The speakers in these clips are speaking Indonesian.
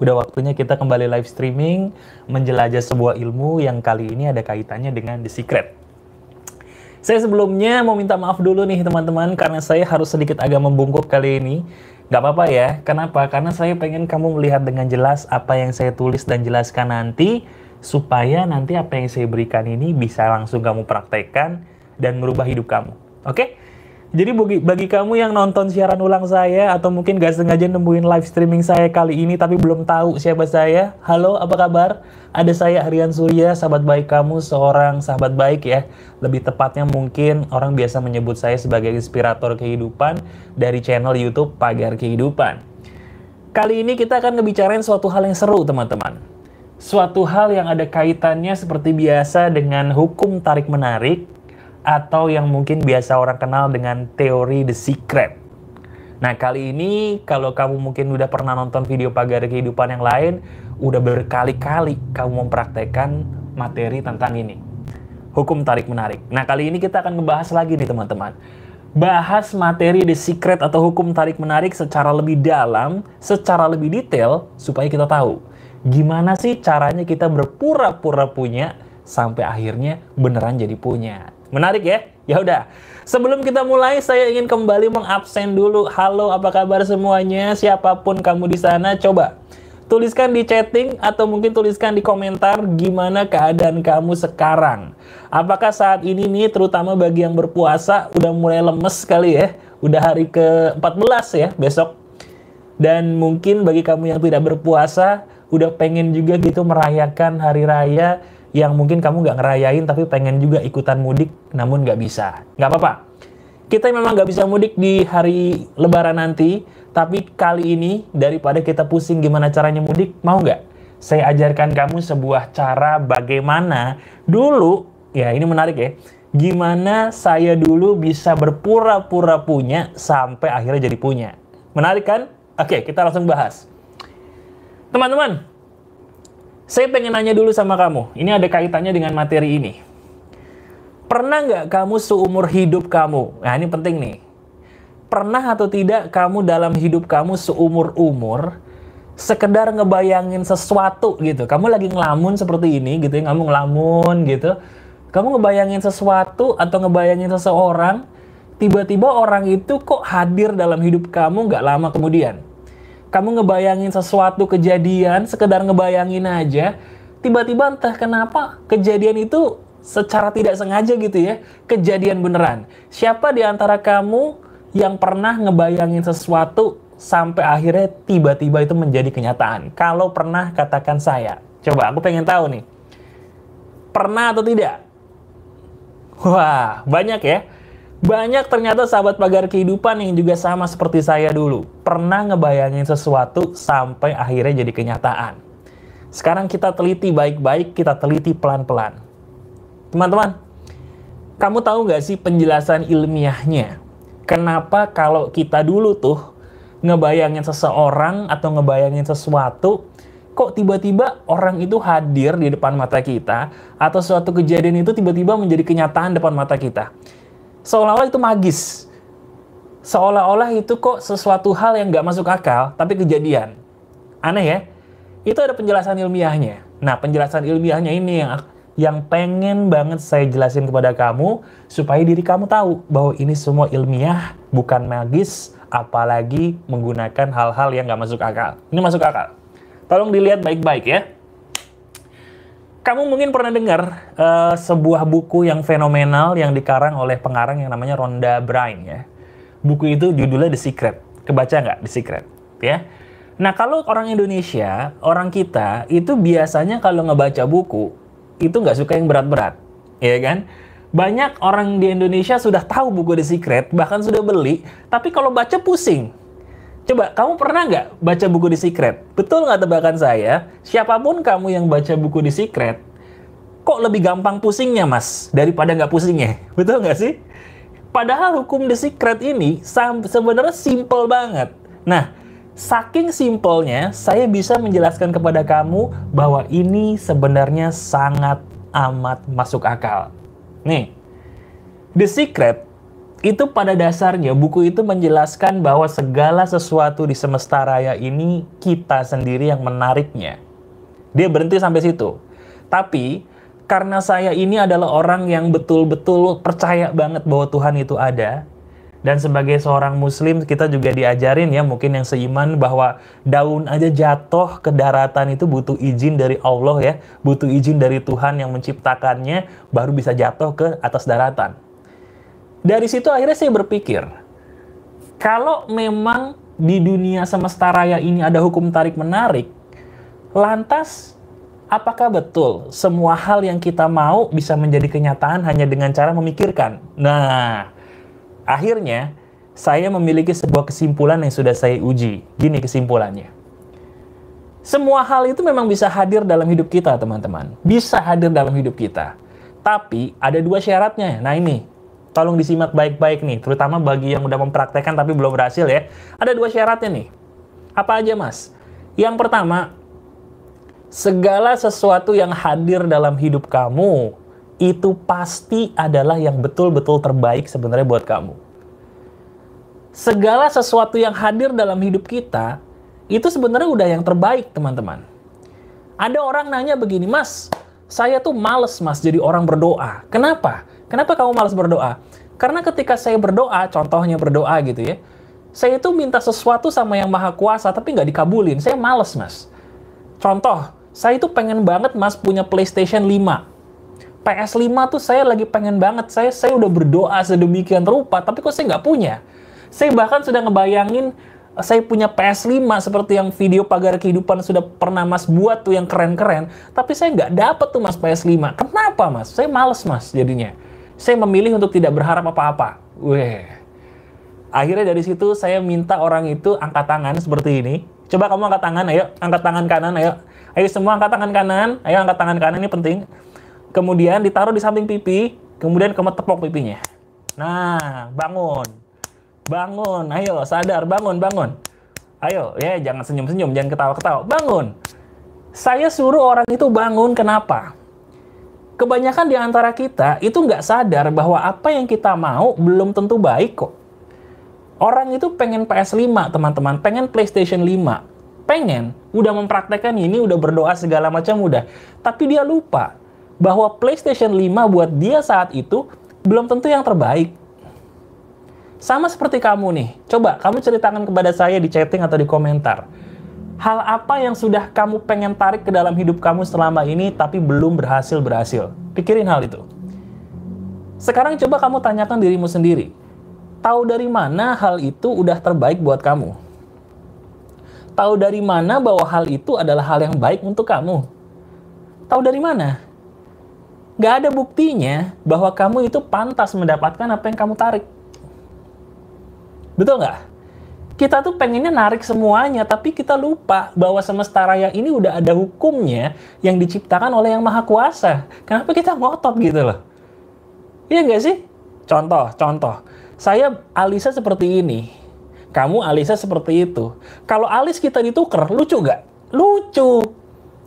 udah waktunya kita kembali live streaming menjelajah sebuah ilmu yang kali ini ada kaitannya dengan The Secret. Saya sebelumnya mau minta maaf dulu nih teman-teman karena saya harus sedikit agak membungkuk kali ini. Gak apa-apa ya, kenapa? Karena saya pengen kamu melihat dengan jelas apa yang saya tulis dan jelaskan nanti supaya nanti apa yang saya berikan ini bisa langsung kamu praktekkan dan merubah hidup kamu. Oke? Okay? Jadi bagi, bagi kamu yang nonton siaran ulang saya atau mungkin gak sengaja nemuin live streaming saya kali ini tapi belum tahu siapa saya, halo apa kabar? Ada saya Harian Surya, sahabat baik kamu, seorang sahabat baik ya. Lebih tepatnya mungkin orang biasa menyebut saya sebagai inspirator kehidupan dari channel YouTube Pagar Kehidupan. Kali ini kita akan ngebicarain suatu hal yang seru teman-teman. Suatu hal yang ada kaitannya seperti biasa dengan hukum tarik-menarik atau yang mungkin biasa orang kenal dengan teori The Secret. Nah, kali ini kalau kamu mungkin udah pernah nonton video pagar kehidupan yang lain, udah berkali-kali kamu mempraktekkan materi tentang ini. Hukum tarik-menarik. Nah, kali ini kita akan membahas lagi nih teman-teman. Bahas materi The Secret atau hukum tarik-menarik secara lebih dalam, secara lebih detail, supaya kita tahu gimana sih caranya kita berpura-pura punya sampai akhirnya beneran jadi punya. Menarik ya? Ya udah. Sebelum kita mulai, saya ingin kembali mengabsen dulu. Halo, apa kabar semuanya? Siapapun kamu di sana, coba tuliskan di chatting atau mungkin tuliskan di komentar gimana keadaan kamu sekarang. Apakah saat ini nih terutama bagi yang berpuasa udah mulai lemes kali ya? Udah hari ke-14 ya besok. Dan mungkin bagi kamu yang tidak berpuasa udah pengen juga gitu merayakan hari raya yang mungkin kamu nggak ngerayain tapi pengen juga ikutan mudik namun nggak bisa. Nggak apa-apa. Kita memang nggak bisa mudik di hari lebaran nanti, tapi kali ini daripada kita pusing gimana caranya mudik, mau nggak? Saya ajarkan kamu sebuah cara bagaimana dulu, ya ini menarik ya, gimana saya dulu bisa berpura-pura punya sampai akhirnya jadi punya. Menarik kan? Oke, kita langsung bahas. Teman-teman, saya pengen nanya dulu sama kamu, ini ada kaitannya dengan materi ini. Pernah nggak kamu seumur hidup kamu, nah ini penting nih, pernah atau tidak kamu dalam hidup kamu seumur-umur sekedar ngebayangin sesuatu gitu. Kamu lagi ngelamun seperti ini gitu ya, kamu ngelamun gitu. Kamu ngebayangin sesuatu atau ngebayangin seseorang, tiba-tiba orang itu kok hadir dalam hidup kamu nggak lama kemudian kamu ngebayangin sesuatu kejadian sekedar ngebayangin aja tiba-tiba entah kenapa kejadian itu secara tidak sengaja gitu ya kejadian beneran siapa di antara kamu yang pernah ngebayangin sesuatu sampai akhirnya tiba-tiba itu menjadi kenyataan kalau pernah katakan saya coba aku pengen tahu nih pernah atau tidak wah banyak ya banyak ternyata sahabat pagar kehidupan yang juga sama seperti saya dulu. Pernah ngebayangin sesuatu sampai akhirnya jadi kenyataan. Sekarang kita teliti baik-baik, kita teliti pelan-pelan. Teman-teman, kamu tahu nggak sih penjelasan ilmiahnya? Kenapa kalau kita dulu tuh ngebayangin seseorang atau ngebayangin sesuatu, kok tiba-tiba orang itu hadir di depan mata kita atau suatu kejadian itu tiba-tiba menjadi kenyataan depan mata kita seolah-olah itu magis. Seolah-olah itu kok sesuatu hal yang nggak masuk akal, tapi kejadian. Aneh ya? Itu ada penjelasan ilmiahnya. Nah, penjelasan ilmiahnya ini yang yang pengen banget saya jelasin kepada kamu supaya diri kamu tahu bahwa ini semua ilmiah, bukan magis, apalagi menggunakan hal-hal yang nggak masuk akal. Ini masuk akal. Tolong dilihat baik-baik ya kamu mungkin pernah dengar uh, sebuah buku yang fenomenal yang dikarang oleh pengarang yang namanya Rhonda Byrne ya. Buku itu judulnya The Secret. Kebaca nggak The Secret? Ya. Nah kalau orang Indonesia, orang kita itu biasanya kalau ngebaca buku itu nggak suka yang berat-berat, ya kan? Banyak orang di Indonesia sudah tahu buku The Secret, bahkan sudah beli, tapi kalau baca pusing Coba, kamu pernah nggak baca buku di Secret? Betul nggak tebakan saya? Siapapun kamu yang baca buku di Secret, kok lebih gampang pusingnya, Mas, daripada nggak pusingnya? Betul nggak sih? Padahal hukum di Secret ini sebenarnya simple banget. Nah, saking simpelnya, saya bisa menjelaskan kepada kamu bahwa ini sebenarnya sangat amat masuk akal. Nih, The Secret itu pada dasarnya buku itu menjelaskan bahwa segala sesuatu di semesta raya ini kita sendiri yang menariknya. Dia berhenti sampai situ. Tapi karena saya ini adalah orang yang betul-betul percaya banget bahwa Tuhan itu ada dan sebagai seorang muslim kita juga diajarin ya mungkin yang seiman bahwa daun aja jatuh ke daratan itu butuh izin dari Allah ya, butuh izin dari Tuhan yang menciptakannya baru bisa jatuh ke atas daratan dari situ akhirnya saya berpikir, kalau memang di dunia semesta raya ini ada hukum tarik-menarik, lantas apakah betul semua hal yang kita mau bisa menjadi kenyataan hanya dengan cara memikirkan? Nah, akhirnya saya memiliki sebuah kesimpulan yang sudah saya uji. Gini kesimpulannya. Semua hal itu memang bisa hadir dalam hidup kita, teman-teman. Bisa hadir dalam hidup kita. Tapi ada dua syaratnya. Nah ini, Tolong disimak baik-baik nih, terutama bagi yang udah mempraktekkan tapi belum berhasil ya. Ada dua syaratnya nih. Apa aja mas? Yang pertama, segala sesuatu yang hadir dalam hidup kamu, itu pasti adalah yang betul-betul terbaik sebenarnya buat kamu. Segala sesuatu yang hadir dalam hidup kita, itu sebenarnya udah yang terbaik teman-teman. Ada orang nanya begini, mas, saya tuh males mas jadi orang berdoa. Kenapa? Kenapa kamu malas berdoa? Karena ketika saya berdoa, contohnya berdoa gitu ya, saya itu minta sesuatu sama yang maha kuasa tapi nggak dikabulin. Saya males, Mas. Contoh, saya itu pengen banget Mas punya PlayStation 5. PS5 tuh saya lagi pengen banget. Saya saya udah berdoa sedemikian rupa, tapi kok saya nggak punya. Saya bahkan sudah ngebayangin eh, saya punya PS5 seperti yang video pagar kehidupan sudah pernah Mas buat tuh yang keren-keren, tapi saya nggak dapet tuh Mas PS5. Kenapa Mas? Saya males Mas jadinya. Saya memilih untuk tidak berharap apa-apa. Weh. Akhirnya dari situ saya minta orang itu angkat tangan seperti ini. Coba kamu angkat tangan, ayo. Angkat tangan kanan, ayo. Ayo semua angkat tangan kanan. Ayo angkat tangan kanan, ini penting. Kemudian ditaruh di samping pipi. Kemudian kamu tepok pipinya. Nah, bangun. Bangun, ayo sadar, bangun, bangun. Ayo, ya jangan senyum-senyum, jangan ketawa-ketawa. Bangun. Saya suruh orang itu bangun, kenapa? kebanyakan di antara kita itu nggak sadar bahwa apa yang kita mau belum tentu baik kok. Orang itu pengen PS5, teman-teman, pengen PlayStation 5, pengen, udah mempraktekkan ini, udah berdoa segala macam udah. Tapi dia lupa bahwa PlayStation 5 buat dia saat itu belum tentu yang terbaik. Sama seperti kamu nih, coba kamu ceritakan kepada saya di chatting atau di komentar Hal apa yang sudah kamu pengen tarik ke dalam hidup kamu selama ini tapi belum berhasil-berhasil? Pikirin hal itu. Sekarang coba kamu tanyakan dirimu sendiri. Tahu dari mana hal itu udah terbaik buat kamu? Tahu dari mana bahwa hal itu adalah hal yang baik untuk kamu? Tahu dari mana? Gak ada buktinya bahwa kamu itu pantas mendapatkan apa yang kamu tarik. Betul nggak? kita tuh pengennya narik semuanya, tapi kita lupa bahwa semesta raya ini udah ada hukumnya yang diciptakan oleh yang maha kuasa. Kenapa kita ngotot gitu loh? Iya nggak sih? Contoh, contoh. Saya Alisa seperti ini. Kamu Alisa seperti itu. Kalau alis kita ditukar, lucu nggak? Lucu.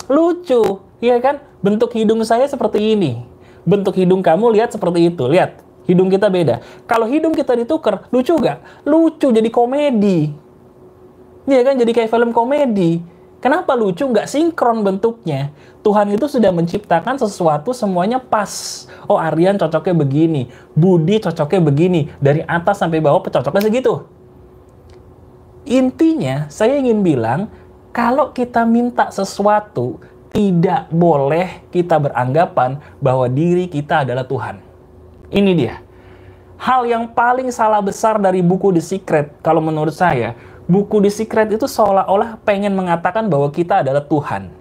Lucu. Iya kan? Bentuk hidung saya seperti ini. Bentuk hidung kamu lihat seperti itu. Lihat, Hidung kita beda. Kalau hidung kita ditukar, lucu gak? Lucu, jadi komedi. Iya kan, jadi kayak film komedi. Kenapa lucu? Nggak sinkron bentuknya. Tuhan itu sudah menciptakan sesuatu semuanya pas. Oh, Aryan cocoknya begini. Budi cocoknya begini. Dari atas sampai bawah cocoknya segitu. Intinya, saya ingin bilang, kalau kita minta sesuatu, tidak boleh kita beranggapan bahwa diri kita adalah Tuhan. Ini dia. Hal yang paling salah besar dari buku The Secret, kalau menurut saya, buku The Secret itu seolah-olah pengen mengatakan bahwa kita adalah Tuhan.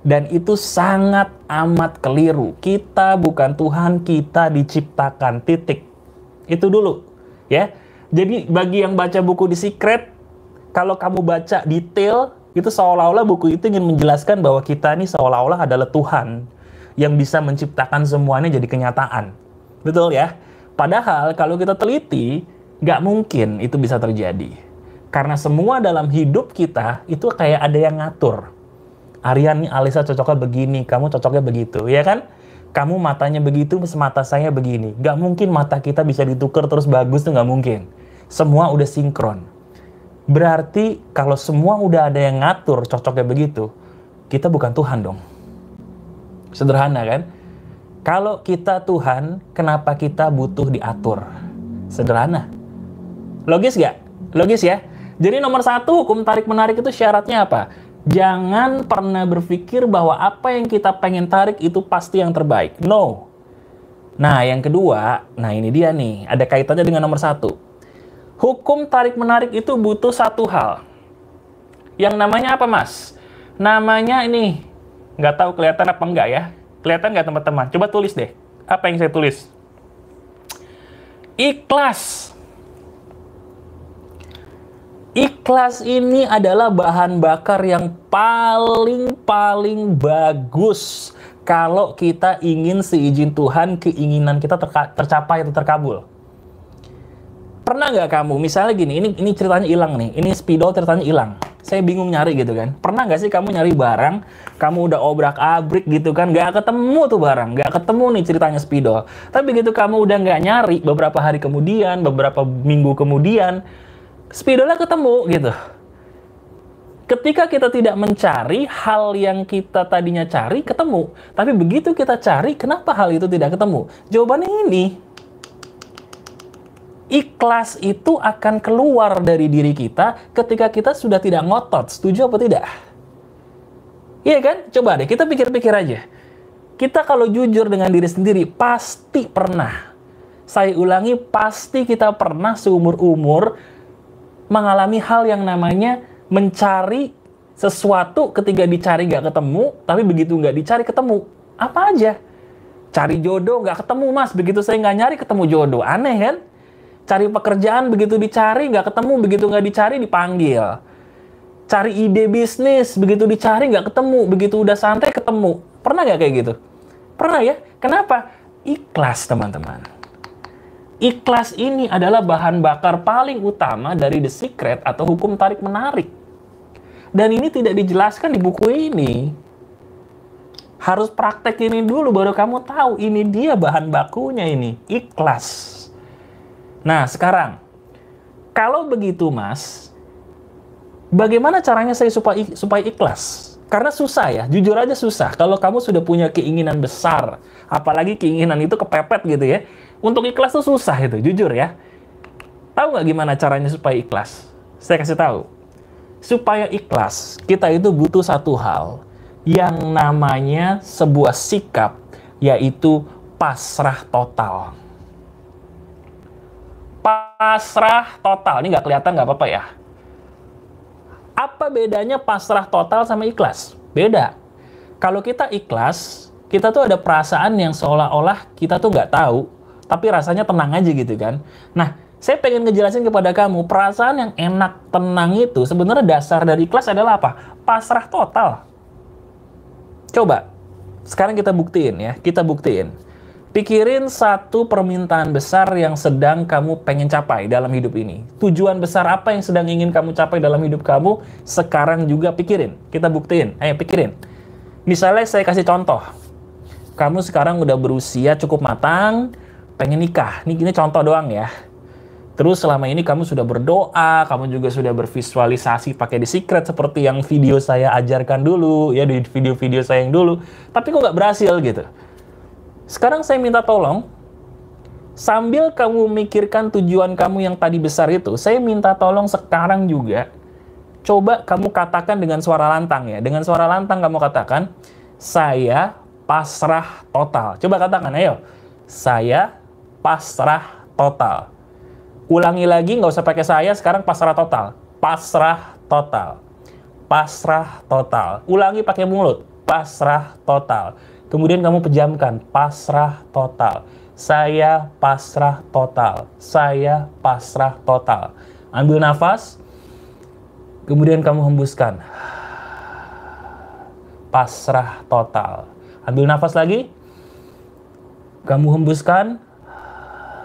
Dan itu sangat amat keliru. Kita bukan Tuhan, kita diciptakan titik. Itu dulu, ya. Jadi bagi yang baca buku The Secret, kalau kamu baca detail, itu seolah-olah buku itu ingin menjelaskan bahwa kita ini seolah-olah adalah Tuhan yang bisa menciptakan semuanya jadi kenyataan. Betul ya? Padahal kalau kita teliti, nggak mungkin itu bisa terjadi. Karena semua dalam hidup kita itu kayak ada yang ngatur. Aryan nih Alisa cocoknya begini, kamu cocoknya begitu, ya kan? Kamu matanya begitu, mata saya begini. Gak mungkin mata kita bisa ditukar terus bagus tuh gak mungkin. Semua udah sinkron. Berarti kalau semua udah ada yang ngatur cocoknya begitu, kita bukan Tuhan dong. Sederhana kan? Kalau kita Tuhan, kenapa kita butuh diatur? Sederhana. Logis gak? Logis ya? Jadi nomor satu, hukum tarik-menarik itu syaratnya apa? Jangan pernah berpikir bahwa apa yang kita pengen tarik itu pasti yang terbaik. No. Nah, yang kedua, nah ini dia nih, ada kaitannya dengan nomor satu. Hukum tarik-menarik itu butuh satu hal. Yang namanya apa, Mas? Namanya ini, Nggak tahu kelihatan apa enggak ya. Kelihatan nggak teman-teman? Coba tulis deh. Apa yang saya tulis? Ikhlas. Ikhlas ini adalah bahan bakar yang paling-paling bagus kalau kita ingin seizin Tuhan keinginan kita tercapai atau terkabul pernah nggak kamu misalnya gini ini ini ceritanya hilang nih ini spidol ceritanya hilang saya bingung nyari gitu kan pernah nggak sih kamu nyari barang kamu udah obrak abrik gitu kan nggak ketemu tuh barang nggak ketemu nih ceritanya spidol tapi gitu kamu udah nggak nyari beberapa hari kemudian beberapa minggu kemudian spidolnya ketemu gitu ketika kita tidak mencari hal yang kita tadinya cari ketemu tapi begitu kita cari kenapa hal itu tidak ketemu jawabannya ini ikhlas itu akan keluar dari diri kita ketika kita sudah tidak ngotot. Setuju apa tidak? Iya kan? Coba deh, kita pikir-pikir aja. Kita kalau jujur dengan diri sendiri, pasti pernah. Saya ulangi, pasti kita pernah seumur-umur mengalami hal yang namanya mencari sesuatu ketika dicari nggak ketemu, tapi begitu nggak dicari ketemu. Apa aja? Cari jodoh nggak ketemu mas, begitu saya nggak nyari ketemu jodoh. Aneh kan? Cari pekerjaan begitu dicari nggak ketemu, begitu nggak dicari dipanggil. Cari ide bisnis begitu dicari nggak ketemu, begitu udah santai ketemu. Pernah nggak kayak gitu? Pernah ya? Kenapa? Ikhlas teman-teman. Ikhlas ini adalah bahan bakar paling utama dari The Secret atau hukum tarik menarik. Dan ini tidak dijelaskan di buku ini harus praktek ini dulu baru kamu tahu ini dia bahan bakunya ini ikhlas Nah, sekarang kalau begitu, Mas, bagaimana caranya saya supaya supaya ikhlas? Karena susah ya, jujur aja susah. Kalau kamu sudah punya keinginan besar, apalagi keinginan itu kepepet gitu ya. Untuk ikhlas tuh susah itu, jujur ya. Tahu nggak gimana caranya supaya ikhlas? Saya kasih tahu. Supaya ikhlas, kita itu butuh satu hal yang namanya sebuah sikap, yaitu pasrah total pasrah total. Ini nggak kelihatan nggak apa-apa ya. Apa bedanya pasrah total sama ikhlas? Beda. Kalau kita ikhlas, kita tuh ada perasaan yang seolah-olah kita tuh nggak tahu, tapi rasanya tenang aja gitu kan. Nah, saya pengen ngejelasin kepada kamu, perasaan yang enak, tenang itu sebenarnya dasar dari ikhlas adalah apa? Pasrah total. Coba, sekarang kita buktiin ya, kita buktiin Pikirin satu permintaan besar yang sedang kamu pengen capai dalam hidup ini. Tujuan besar apa yang sedang ingin kamu capai dalam hidup kamu, sekarang juga pikirin. Kita buktiin. Ayo pikirin. Misalnya saya kasih contoh. Kamu sekarang udah berusia cukup matang, pengen nikah. Ini, ini contoh doang ya. Terus selama ini kamu sudah berdoa, kamu juga sudah bervisualisasi pakai di Secret seperti yang video saya ajarkan dulu, ya di video-video saya yang dulu. Tapi kok nggak berhasil gitu sekarang saya minta tolong, sambil kamu mikirkan tujuan kamu yang tadi besar itu, saya minta tolong sekarang juga, coba kamu katakan dengan suara lantang ya. Dengan suara lantang kamu katakan, saya pasrah total. Coba katakan, ayo. Saya pasrah total. Ulangi lagi, nggak usah pakai saya, sekarang pasrah total. Pasrah total. Pasrah total. Ulangi pakai mulut. Pasrah total Kemudian kamu pejamkan, pasrah total. Saya pasrah total. Saya pasrah total. Ambil nafas. Kemudian kamu hembuskan. Pasrah total. Ambil nafas lagi. Kamu hembuskan.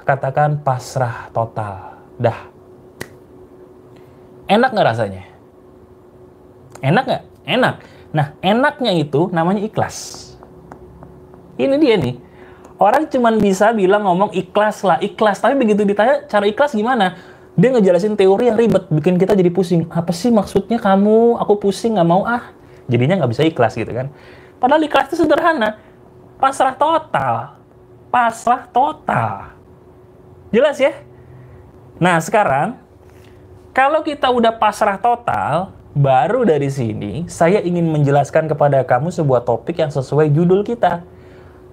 Katakan pasrah total. Dah. Enak nggak rasanya? Enak nggak? Enak. Nah, enaknya itu namanya ikhlas. Ini dia nih. Orang cuman bisa bilang ngomong ikhlas lah, ikhlas. Tapi begitu ditanya cara ikhlas gimana? Dia ngejelasin teori yang ribet, bikin kita jadi pusing. Apa sih maksudnya kamu? Aku pusing, nggak mau ah. Jadinya nggak bisa ikhlas gitu kan. Padahal ikhlas itu sederhana. Pasrah total. Pasrah total. Jelas ya? Nah sekarang, kalau kita udah pasrah total, Baru dari sini, saya ingin menjelaskan kepada kamu sebuah topik yang sesuai judul kita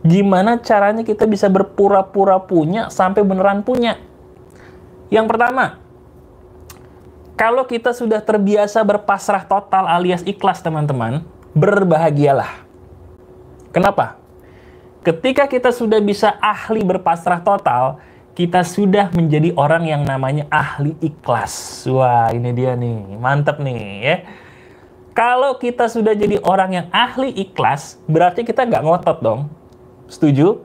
gimana caranya kita bisa berpura-pura punya sampai beneran punya. Yang pertama, kalau kita sudah terbiasa berpasrah total alias ikhlas teman-teman, berbahagialah. Kenapa? Ketika kita sudah bisa ahli berpasrah total, kita sudah menjadi orang yang namanya ahli ikhlas. Wah, ini dia nih, mantep nih ya. Kalau kita sudah jadi orang yang ahli ikhlas, berarti kita nggak ngotot dong Setuju?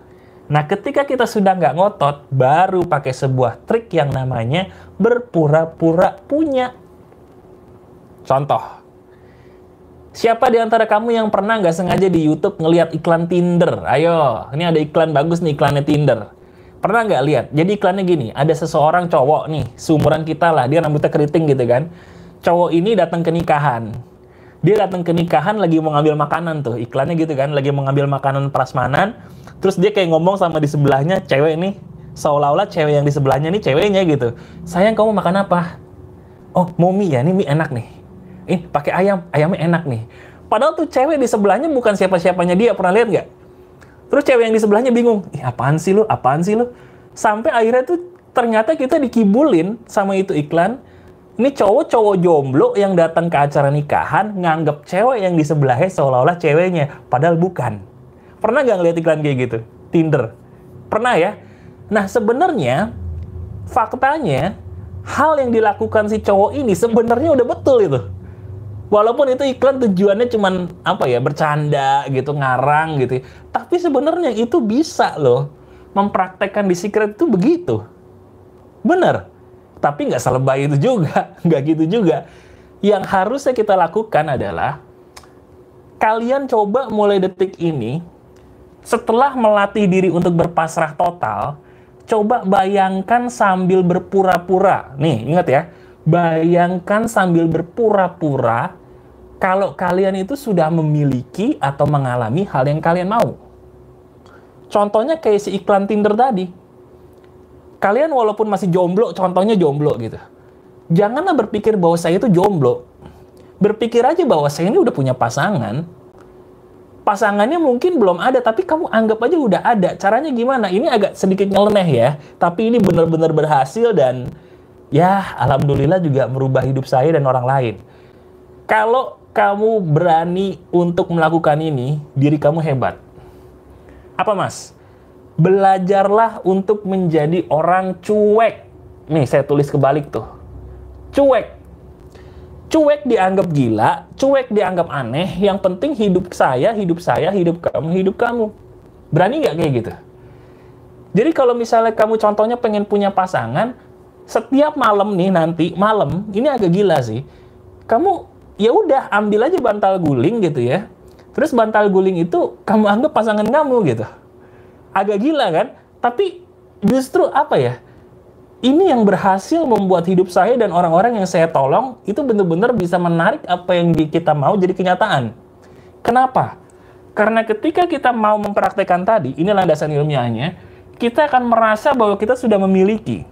Nah, ketika kita sudah nggak ngotot, baru pakai sebuah trik yang namanya berpura-pura punya. Contoh, siapa di antara kamu yang pernah nggak sengaja di YouTube ngelihat iklan Tinder? Ayo, ini ada iklan bagus nih iklannya Tinder. Pernah nggak lihat? Jadi iklannya gini, ada seseorang cowok nih, seumuran kita lah, dia rambutnya keriting gitu kan. Cowok ini datang ke nikahan, dia datang ke nikahan lagi mau ngambil makanan tuh iklannya gitu kan lagi mau ngambil makanan prasmanan terus dia kayak ngomong sama di sebelahnya cewek nih seolah-olah cewek yang di sebelahnya nih ceweknya gitu sayang kamu makan apa oh mau mie ya ini mie enak nih eh pakai ayam ayamnya enak nih padahal tuh cewek di sebelahnya bukan siapa-siapanya dia pernah lihat nggak terus cewek yang di sebelahnya bingung ih apaan sih lu apaan sih lu sampai akhirnya tuh ternyata kita dikibulin sama itu iklan ini cowok-cowok jomblo yang datang ke acara nikahan nganggap cewek yang di sebelahnya seolah-olah ceweknya, padahal bukan. Pernah nggak ngeliat iklan kayak gitu? Tinder. Pernah ya? Nah, sebenarnya faktanya hal yang dilakukan si cowok ini sebenarnya udah betul itu. Walaupun itu iklan tujuannya cuman apa ya, bercanda gitu, ngarang gitu. Ya. Tapi sebenarnya itu bisa loh mempraktekkan di secret itu begitu. Bener. Tapi nggak selebay itu juga, nggak gitu juga. Yang harusnya kita lakukan adalah kalian coba mulai detik ini setelah melatih diri untuk berpasrah total, coba bayangkan sambil berpura-pura. Nih, ingat ya. Bayangkan sambil berpura-pura kalau kalian itu sudah memiliki atau mengalami hal yang kalian mau. Contohnya kayak si iklan Tinder tadi. Kalian walaupun masih jomblo, contohnya jomblo gitu. Janganlah berpikir bahwa saya itu jomblo. Berpikir aja bahwa saya ini udah punya pasangan pasangannya mungkin belum ada tapi kamu anggap aja udah ada caranya gimana ini agak sedikit nyeleneh ya tapi ini benar-benar berhasil dan ya alhamdulillah juga merubah hidup saya dan orang lain kalau kamu berani untuk melakukan ini diri kamu hebat apa mas belajarlah untuk menjadi orang cuek nih saya tulis kebalik tuh cuek cuek dianggap gila, cuek dianggap aneh, yang penting hidup saya, hidup saya, hidup kamu, hidup kamu. Berani nggak kayak gitu? Jadi kalau misalnya kamu contohnya pengen punya pasangan, setiap malam nih nanti malam, ini agak gila sih. Kamu ya udah ambil aja bantal guling gitu ya. Terus bantal guling itu kamu anggap pasangan kamu gitu. Agak gila kan? Tapi justru apa ya? ini yang berhasil membuat hidup saya dan orang-orang yang saya tolong itu benar-benar bisa menarik apa yang kita mau jadi kenyataan. Kenapa? Karena ketika kita mau mempraktekkan tadi, ini landasan ilmiahnya, kita akan merasa bahwa kita sudah memiliki.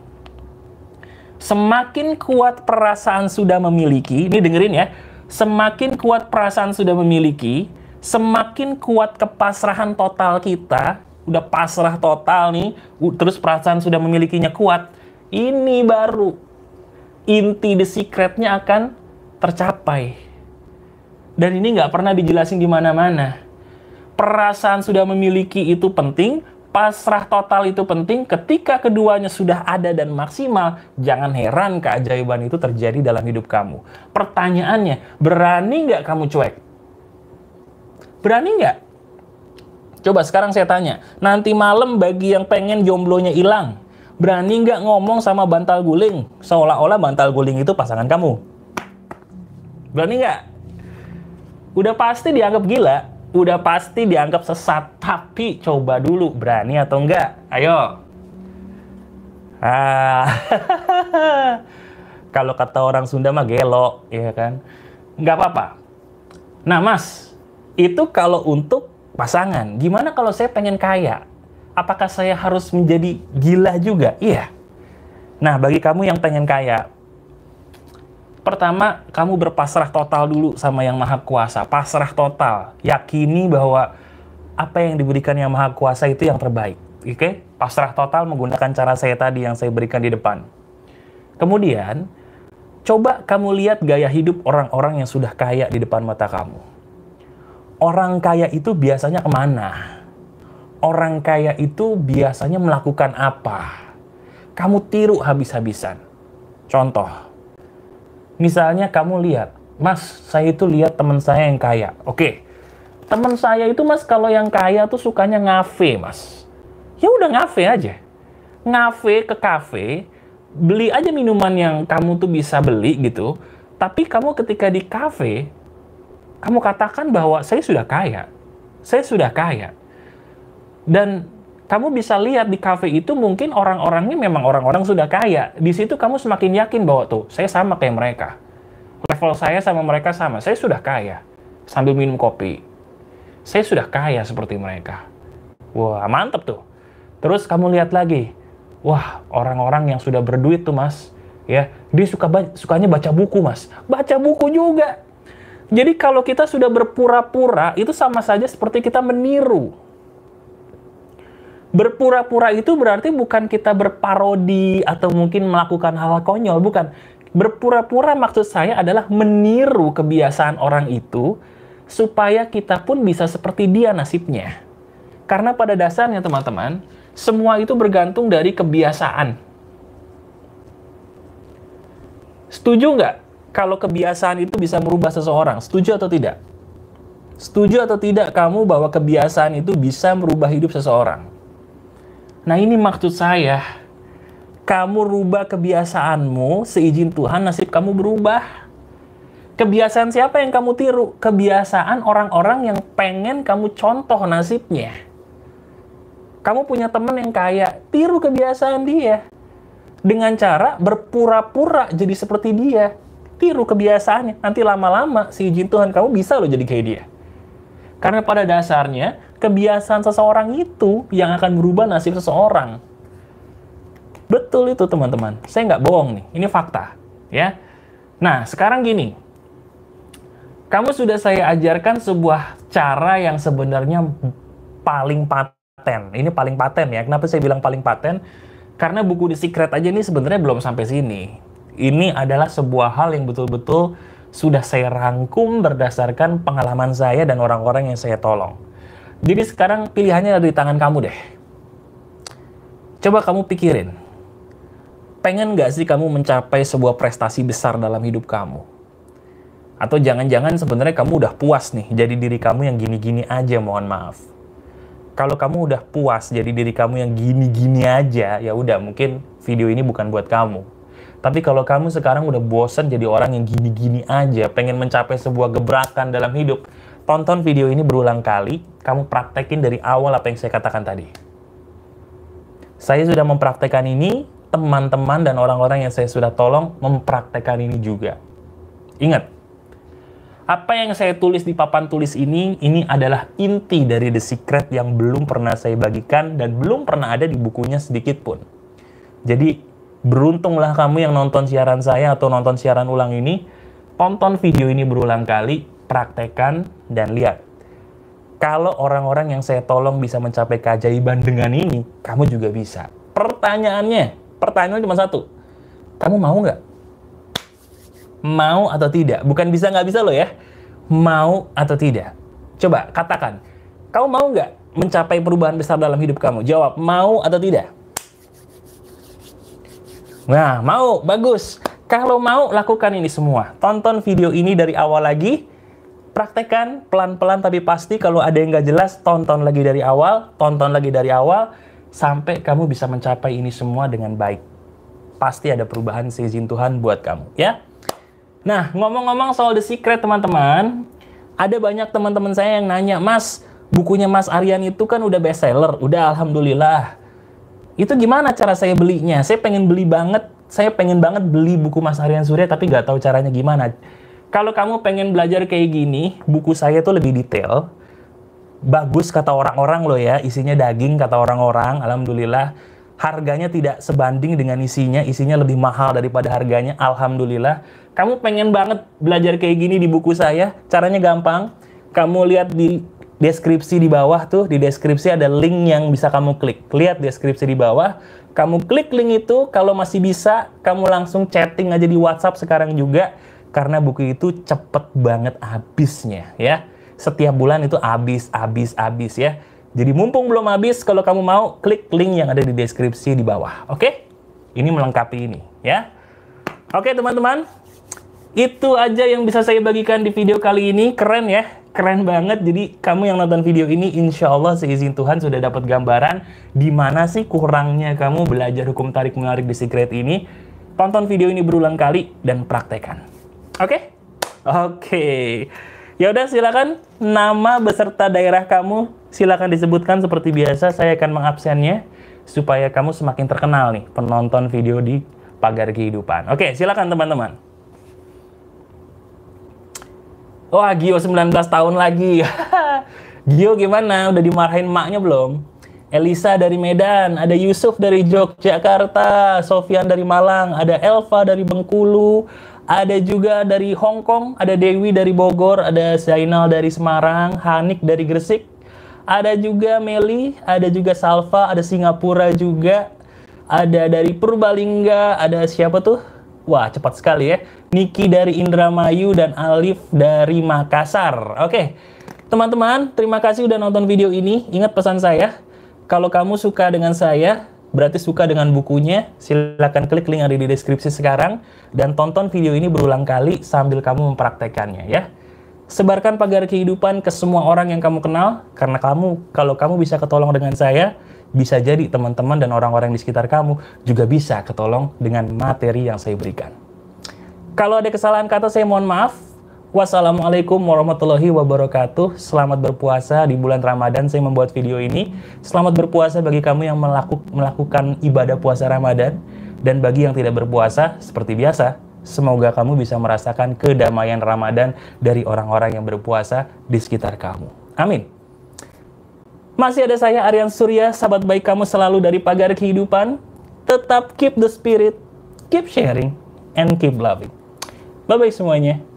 Semakin kuat perasaan sudah memiliki, ini dengerin ya, semakin kuat perasaan sudah memiliki, semakin kuat kepasrahan total kita, udah pasrah total nih, terus perasaan sudah memilikinya kuat, ini baru inti the secretnya akan tercapai. Dan ini nggak pernah dijelasin di mana-mana. Perasaan sudah memiliki itu penting, pasrah total itu penting. Ketika keduanya sudah ada dan maksimal, jangan heran keajaiban itu terjadi dalam hidup kamu. Pertanyaannya, berani nggak kamu cuek? Berani nggak? Coba sekarang saya tanya, nanti malam bagi yang pengen jomblonya hilang, berani nggak ngomong sama bantal guling seolah-olah bantal guling itu pasangan kamu berani nggak udah pasti dianggap gila udah pasti dianggap sesat tapi coba dulu berani atau enggak ayo ah kalau kata orang Sunda mah gelo ya kan nggak apa-apa nah mas itu kalau untuk pasangan gimana kalau saya pengen kaya apakah saya harus menjadi gila juga? Iya. Nah, bagi kamu yang pengen kaya, pertama kamu berpasrah total dulu sama yang maha kuasa. Pasrah total. Yakini bahwa apa yang diberikan yang maha kuasa itu yang terbaik. Oke? Okay? Pasrah total menggunakan cara saya tadi yang saya berikan di depan. Kemudian, coba kamu lihat gaya hidup orang-orang yang sudah kaya di depan mata kamu. Orang kaya itu biasanya kemana? orang kaya itu biasanya melakukan apa? Kamu tiru habis-habisan. Contoh, misalnya kamu lihat, Mas, saya itu lihat teman saya yang kaya. Oke, teman saya itu Mas kalau yang kaya tuh sukanya ngafe, Mas. Ya udah ngafe aja. Ngafe ke kafe, beli aja minuman yang kamu tuh bisa beli gitu. Tapi kamu ketika di kafe, kamu katakan bahwa saya sudah kaya. Saya sudah kaya dan kamu bisa lihat di kafe itu mungkin orang-orangnya memang orang-orang sudah kaya. Di situ kamu semakin yakin bahwa tuh, saya sama kayak mereka. Level saya sama mereka sama. Saya sudah kaya. Sambil minum kopi. Saya sudah kaya seperti mereka. Wah, mantep tuh. Terus kamu lihat lagi. Wah, orang-orang yang sudah berduit tuh, Mas. Ya, dia suka ba sukanya baca buku, Mas. Baca buku juga. Jadi kalau kita sudah berpura-pura, itu sama saja seperti kita meniru berpura-pura itu berarti bukan kita berparodi atau mungkin melakukan hal, konyol, bukan. Berpura-pura maksud saya adalah meniru kebiasaan orang itu supaya kita pun bisa seperti dia nasibnya. Karena pada dasarnya teman-teman, semua itu bergantung dari kebiasaan. Setuju nggak kalau kebiasaan itu bisa merubah seseorang? Setuju atau tidak? Setuju atau tidak kamu bahwa kebiasaan itu bisa merubah hidup seseorang? Nah ini maksud saya, kamu rubah kebiasaanmu, seizin Tuhan nasib kamu berubah. Kebiasaan siapa yang kamu tiru? Kebiasaan orang-orang yang pengen kamu contoh nasibnya. Kamu punya teman yang kaya, tiru kebiasaan dia. Dengan cara berpura-pura jadi seperti dia. Tiru kebiasaannya. Nanti lama-lama si Tuhan kamu bisa loh jadi kayak dia. Karena pada dasarnya kebiasaan seseorang itu yang akan berubah nasib seseorang. Betul itu teman-teman. Saya nggak bohong nih. Ini fakta. Ya. Nah sekarang gini. Kamu sudah saya ajarkan sebuah cara yang sebenarnya paling paten. Ini paling paten ya. Kenapa saya bilang paling paten? Karena buku di Secret aja ini sebenarnya belum sampai sini. Ini adalah sebuah hal yang betul-betul sudah saya rangkum berdasarkan pengalaman saya dan orang-orang yang saya tolong. Jadi sekarang pilihannya ada di tangan kamu deh. Coba kamu pikirin, pengen nggak sih kamu mencapai sebuah prestasi besar dalam hidup kamu? Atau jangan-jangan sebenarnya kamu udah puas nih jadi diri kamu yang gini-gini aja, mohon maaf. Kalau kamu udah puas jadi diri kamu yang gini-gini aja, ya udah mungkin video ini bukan buat kamu. Tapi kalau kamu sekarang udah bosan jadi orang yang gini-gini aja, pengen mencapai sebuah gebrakan dalam hidup, tonton video ini berulang kali, kamu praktekin dari awal apa yang saya katakan tadi. Saya sudah mempraktekkan ini, teman-teman dan orang-orang yang saya sudah tolong mempraktekkan ini juga. Ingat, apa yang saya tulis di papan tulis ini, ini adalah inti dari The Secret yang belum pernah saya bagikan dan belum pernah ada di bukunya sedikit pun. Jadi, beruntunglah kamu yang nonton siaran saya atau nonton siaran ulang ini, tonton video ini berulang kali, praktekan, dan lihat. Kalau orang-orang yang saya tolong bisa mencapai keajaiban dengan ini, kamu juga bisa. Pertanyaannya, pertanyaan cuma satu. Kamu mau nggak? Mau atau tidak? Bukan bisa nggak bisa loh ya. Mau atau tidak? Coba katakan, kamu mau nggak mencapai perubahan besar dalam hidup kamu? Jawab, mau atau tidak? Nah, mau, bagus. Kalau mau, lakukan ini semua. Tonton video ini dari awal lagi, praktekkan pelan-pelan tapi pasti kalau ada yang nggak jelas, tonton lagi dari awal, tonton lagi dari awal, sampai kamu bisa mencapai ini semua dengan baik. Pasti ada perubahan seizin Tuhan buat kamu, ya. Nah, ngomong-ngomong soal The Secret, teman-teman, ada banyak teman-teman saya yang nanya, Mas, bukunya Mas Aryan itu kan udah bestseller, udah alhamdulillah. Itu gimana cara saya belinya? Saya pengen beli banget, saya pengen banget beli buku Mas Aryan Surya, tapi nggak tahu caranya gimana kalau kamu pengen belajar kayak gini, buku saya tuh lebih detail. Bagus kata orang-orang loh ya, isinya daging kata orang-orang, alhamdulillah. Harganya tidak sebanding dengan isinya, isinya lebih mahal daripada harganya, alhamdulillah. Kamu pengen banget belajar kayak gini di buku saya, caranya gampang. Kamu lihat di deskripsi di bawah tuh, di deskripsi ada link yang bisa kamu klik. Lihat deskripsi di bawah, kamu klik link itu, kalau masih bisa, kamu langsung chatting aja di WhatsApp sekarang juga karena buku itu cepet banget habisnya ya. Setiap bulan itu habis, habis, habis ya. Jadi mumpung belum habis, kalau kamu mau klik link yang ada di deskripsi di bawah. Oke? Okay? Ini melengkapi ini ya. Oke okay, teman-teman, itu aja yang bisa saya bagikan di video kali ini. Keren ya, keren banget. Jadi kamu yang nonton video ini, insya Allah seizin Tuhan sudah dapat gambaran di mana sih kurangnya kamu belajar hukum tarik menarik di Secret ini. Tonton video ini berulang kali dan praktekan. Oke? Oke. Okay. Ya udah silakan nama beserta daerah kamu silakan disebutkan seperti biasa saya akan mengabsennya supaya kamu semakin terkenal nih penonton video di pagar kehidupan. Oke, silakan teman-teman. Wah, oh, Gio 19 tahun lagi. Gio gimana? Udah dimarahin maknya belum? Elisa dari Medan, ada Yusuf dari Yogyakarta, Sofian dari Malang, ada Elva dari Bengkulu, ada juga dari Hong Kong, ada Dewi dari Bogor, ada Zainal dari Semarang, Hanik dari Gresik. Ada juga Meli, ada juga Salva, ada Singapura juga. Ada dari Purbalingga, ada siapa tuh? Wah, cepat sekali ya. Niki dari Indramayu dan Alif dari Makassar. Oke. Teman-teman, terima kasih udah nonton video ini. Ingat pesan saya, kalau kamu suka dengan saya, berarti suka dengan bukunya, silakan klik link yang ada di deskripsi sekarang dan tonton video ini berulang kali sambil kamu mempraktekannya ya. Sebarkan pagar kehidupan ke semua orang yang kamu kenal karena kamu kalau kamu bisa ketolong dengan saya, bisa jadi teman-teman dan orang-orang di sekitar kamu juga bisa ketolong dengan materi yang saya berikan. Kalau ada kesalahan kata saya mohon maaf, Wassalamualaikum warahmatullahi wabarakatuh. Selamat berpuasa di bulan Ramadan. Saya membuat video ini. Selamat berpuasa bagi kamu yang melaku, melakukan ibadah puasa Ramadan dan bagi yang tidak berpuasa seperti biasa. Semoga kamu bisa merasakan kedamaian Ramadan dari orang-orang yang berpuasa di sekitar kamu. Amin. Masih ada saya Aryan Surya, sahabat baik kamu selalu dari pagar kehidupan. Tetap keep the spirit, keep sharing, and keep loving. Bye-bye semuanya.